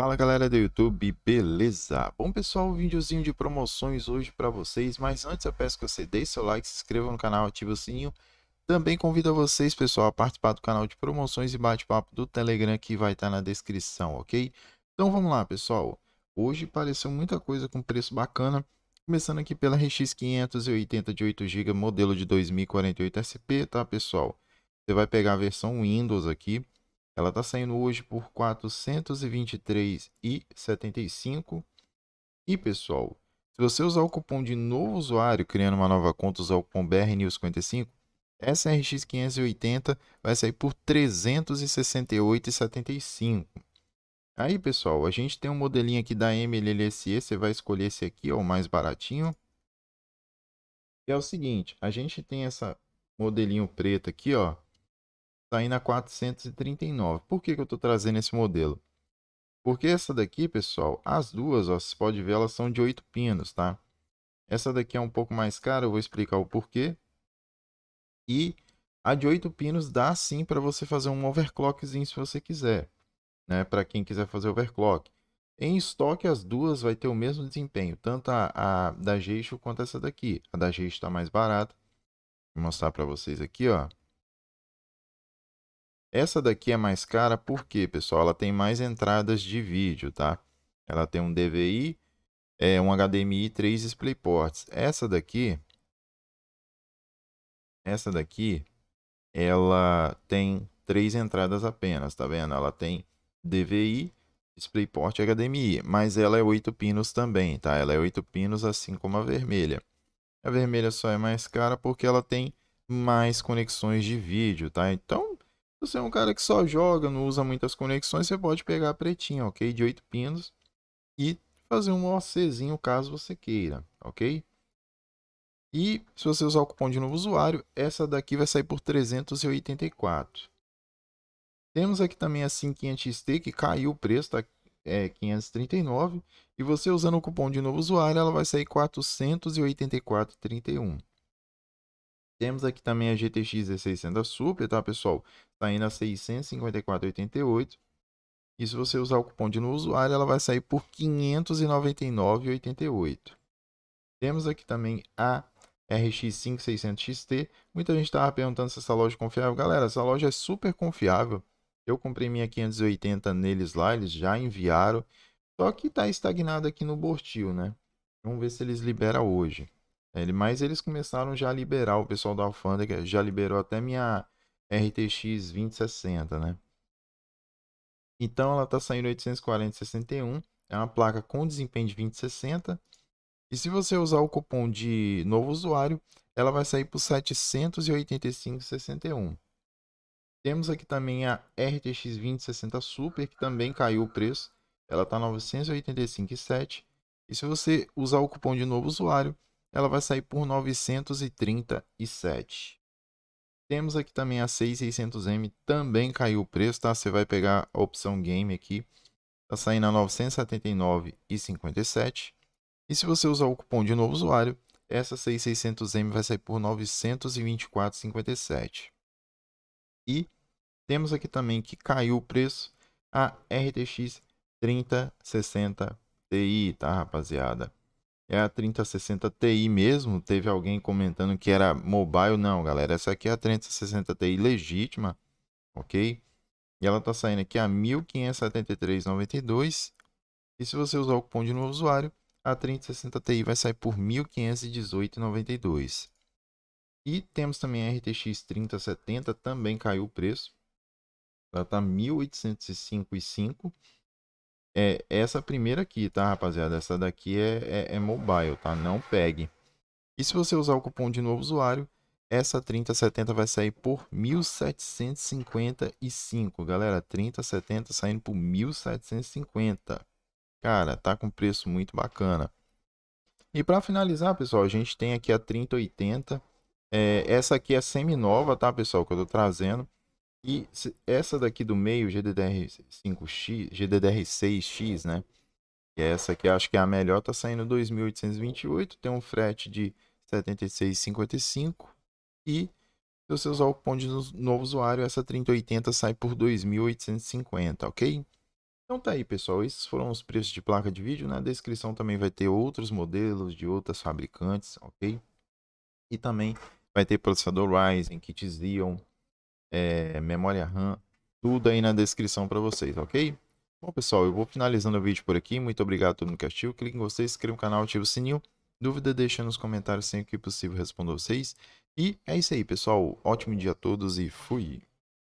Fala galera do YouTube, beleza? Bom pessoal, um videozinho de promoções hoje para vocês, mas antes eu peço que você deixe seu like, se inscreva no canal, ative o sininho. Também convido a vocês pessoal a participar do canal de promoções e bate-papo do Telegram que vai estar tá na descrição, ok? Então vamos lá pessoal, hoje apareceu muita coisa com preço bacana, começando aqui pela RX 580 de 8GB modelo de 2048 SP, tá pessoal? Você vai pegar a versão Windows aqui, ela está saindo hoje por R$ 423,75. E pessoal, se você usar o cupom de novo usuário, criando uma nova conta, usar o cupom BRNews55, essa RX 580 vai sair por 368,75. Aí, pessoal, a gente tem um modelinho aqui da MLLSE, você vai escolher esse aqui, ó, o mais baratinho. E é o seguinte, a gente tem essa modelinho preto aqui, ó, saindo a 439. Por que, que eu estou trazendo esse modelo? Porque essa daqui, pessoal, as duas, ó, vocês podem ver, elas são de 8 pinos, tá? Essa daqui é um pouco mais cara, eu vou explicar o porquê. E a de 8 pinos dá sim para você fazer um overclockzinho se você quiser, né? Para quem quiser fazer overclock. Em estoque, as duas vai ter o mesmo desempenho, tanto a, a da Geixo quanto essa daqui. A da Geixo está mais barata. Vou mostrar para vocês aqui, ó. Essa daqui é mais cara porque, pessoal, ela tem mais entradas de vídeo, tá? Ela tem um DVI, é, um HDMI e três DisplayPorts. Essa daqui, essa daqui, ela tem três entradas apenas, tá vendo? Ela tem DVI, DisplayPort e HDMI, mas ela é oito pinos também, tá? Ela é oito pinos assim como a vermelha. A vermelha só é mais cara porque ela tem mais conexões de vídeo, tá? Então, se você é um cara que só joga, não usa muitas conexões, você pode pegar a pretinha, ok? De 8 pinos e fazer um OCzinho caso você queira, ok? E se você usar o cupom de novo usuário, essa daqui vai sair por 384. Temos aqui também a 500 t que caiu o preço, tá? É 539. E você usando o cupom de novo usuário, ela vai sair 484,31. Temos aqui também a GTX 1600 Super, tá, pessoal? Saindo indo a 654,88. E se você usar o cupom de no usuário, ela vai sair por 599,88. Temos aqui também a RX 5600 XT. Muita gente estava perguntando se essa loja é confiável. Galera, essa loja é super confiável. Eu comprei minha 580 neles lá, eles já enviaram. Só que está estagnado aqui no Bortio, né? Vamos ver se eles liberam hoje. É, ele, mas eles começaram já a liberar, o pessoal da alfândega já liberou até minha RTX 2060, né? Então ela está saindo 840,61, é uma placa com desempenho de 2060. E se você usar o cupom de novo usuário, ela vai sair por 785,61. Temos aqui também a RTX 2060 Super, que também caiu o preço. Ela está 985,7. E se você usar o cupom de novo usuário, ela vai sair por 937. Temos aqui também a 6600M, também caiu o preço, tá? Você vai pegar a opção Game aqui, tá saindo a 979,57. E se você usar o cupom de novo usuário, essa 6600M vai sair por 924,57. E temos aqui também que caiu o preço a RTX 3060 Ti, tá rapaziada? é a 3060 Ti mesmo. Teve alguém comentando que era mobile. Não, galera, essa aqui é a 3060 Ti legítima, ok? E ela tá saindo aqui a 1573,92. E se você usar o cupom de novo usuário, a 3060 Ti vai sair por 1518,92. E temos também a RTX 3070, também caiu o preço. Ela tá 1805,5 é essa primeira aqui, tá, rapaziada? Essa daqui é, é, é mobile, tá? Não pegue. E se você usar o cupom de novo usuário, essa 3070 vai sair por 1.755, galera. 3070 saindo por 1.750. Cara, tá com preço muito bacana. E para finalizar, pessoal, a gente tem aqui a 3080. É, essa aqui é semi-nova, tá, pessoal? Que eu tô trazendo. E essa daqui do meio, GDDR5X, GDDR6X, né? Que é essa aqui, acho que é a melhor, tá saindo 2.828, tem um frete de 76,55 e se você usar o cupom de novo usuário, essa 3080 sai por 2.850, ok? Então tá aí, pessoal. Esses foram os preços de placa de vídeo. Na descrição também vai ter outros modelos de outras fabricantes, ok? E também vai ter processador Ryzen, kits Xeon, é, memória RAM, tudo aí na descrição para vocês, ok? Bom, pessoal, eu vou finalizando o vídeo por aqui. Muito obrigado a todo mundo que assistiu. Clique em gostei, inscreva no canal, ativa o sininho. Dúvida, deixa nos comentários, sempre que possível respondo vocês. E é isso aí, pessoal. Ótimo dia a todos e fui!